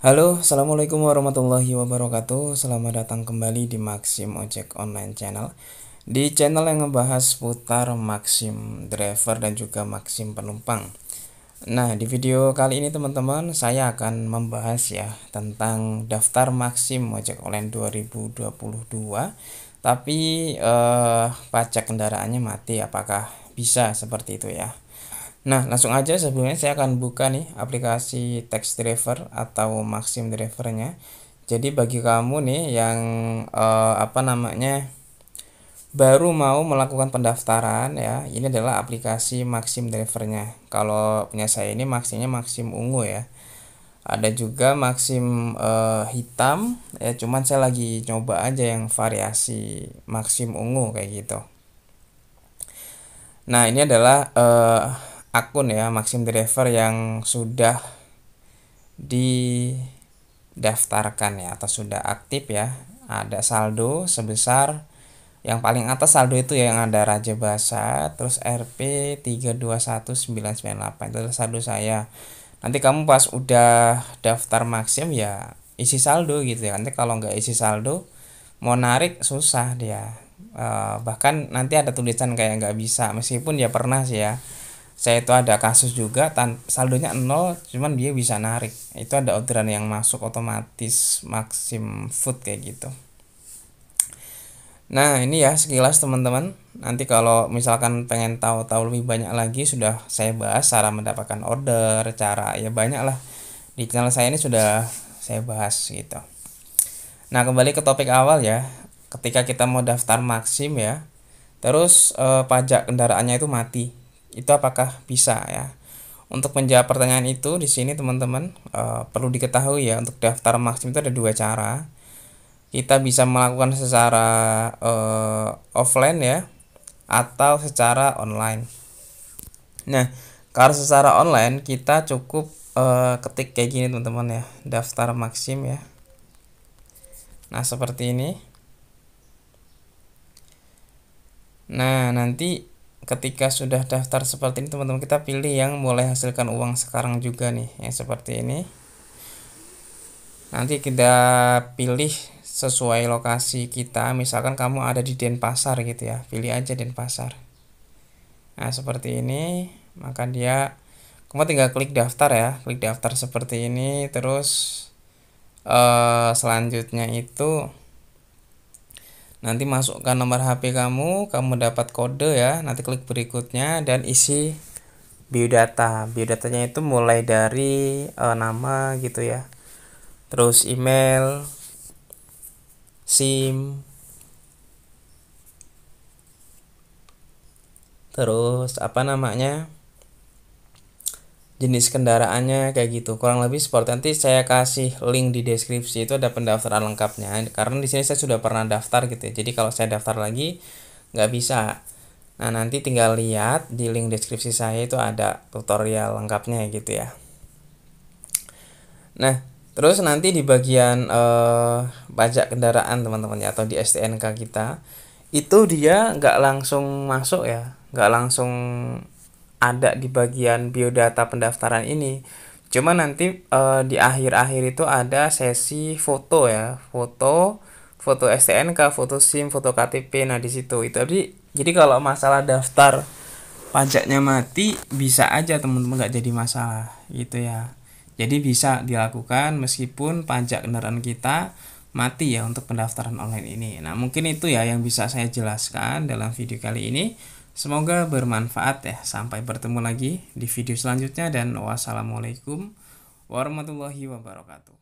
Halo, Assalamualaikum warahmatullahi wabarakatuh Selamat datang kembali di Maxim Ojek Online Channel Di channel yang membahas putar Maxim Driver dan juga Maxim Penumpang Nah, di video kali ini teman-teman saya akan membahas ya Tentang daftar Maxim Ojek Online 2022 Tapi eh, pajak kendaraannya mati apakah bisa seperti itu ya Nah, langsung aja sebelumnya saya akan buka nih aplikasi text driver atau Maxim drivernya. Jadi bagi kamu nih yang eh, apa namanya baru mau melakukan pendaftaran ya, ini adalah aplikasi Maxim drivernya. Kalau punya saya ini Maximnya Maxim ungu ya. Ada juga Maxim eh, hitam ya, cuman saya lagi coba aja yang variasi Maxim ungu kayak gitu. Nah, ini adalah eh, akun ya Maxim Driver yang sudah didaftarkan ya atau sudah aktif ya ada saldo sebesar yang paling atas saldo itu ya yang ada Raja Basa terus RP 321998 itu adalah saldo saya nanti kamu pas udah daftar Maxim ya isi saldo gitu ya nanti kalau nggak isi saldo mau narik susah dia uh, bahkan nanti ada tulisan kayak nggak bisa meskipun ya pernah sih ya saya itu ada kasus juga tan saldonya nol cuman dia bisa narik itu ada orderan yang masuk otomatis maksim food kayak gitu Nah ini ya sekilas teman-teman Nanti kalau misalkan pengen tahu-tahu lebih banyak lagi Sudah saya bahas cara mendapatkan order Cara ya banyak lah Di channel saya ini sudah saya bahas gitu Nah kembali ke topik awal ya Ketika kita mau daftar maksim ya Terus eh, pajak kendaraannya itu mati itu apakah bisa ya untuk menjawab pertanyaan itu di sini teman-teman uh, perlu diketahui ya untuk daftar maksim itu ada dua cara kita bisa melakukan secara uh, offline ya atau secara online nah kalau secara online kita cukup uh, ketik kayak gini teman-teman ya daftar maksim ya nah seperti ini nah nanti ketika sudah daftar seperti ini teman-teman kita pilih yang mulai hasilkan uang sekarang juga nih yang seperti ini nanti kita pilih sesuai lokasi kita misalkan kamu ada di Denpasar gitu ya pilih aja Denpasar nah seperti ini maka dia kamu tinggal klik daftar ya klik daftar seperti ini terus eh, selanjutnya itu Nanti masukkan nomor HP kamu, kamu dapat kode ya. Nanti klik berikutnya dan isi biodata. Biodatanya itu mulai dari e, nama gitu ya. Terus email, SIM, terus apa namanya? jenis kendaraannya kayak gitu kurang lebih seperti nanti saya kasih link di deskripsi itu ada pendaftaran lengkapnya karena di sini saya sudah pernah daftar gitu ya jadi kalau saya daftar lagi nggak bisa nah nanti tinggal lihat di link deskripsi saya itu ada tutorial lengkapnya gitu ya nah terus nanti di bagian eh, pajak kendaraan teman-teman ya atau di STNK kita itu dia nggak langsung masuk ya nggak langsung ada di bagian biodata pendaftaran ini. Cuma nanti e, di akhir-akhir itu ada sesi foto ya, foto, foto STNK, foto SIM, foto KTP. Nah, di situ itu jadi jadi kalau masalah daftar pajaknya mati bisa aja teman-teman nggak jadi masalah gitu ya. Jadi bisa dilakukan meskipun pajak kendaraan kita mati ya untuk pendaftaran online ini. Nah, mungkin itu ya yang bisa saya jelaskan dalam video kali ini. Semoga bermanfaat ya. Sampai bertemu lagi di video selanjutnya dan wassalamualaikum warahmatullahi wabarakatuh.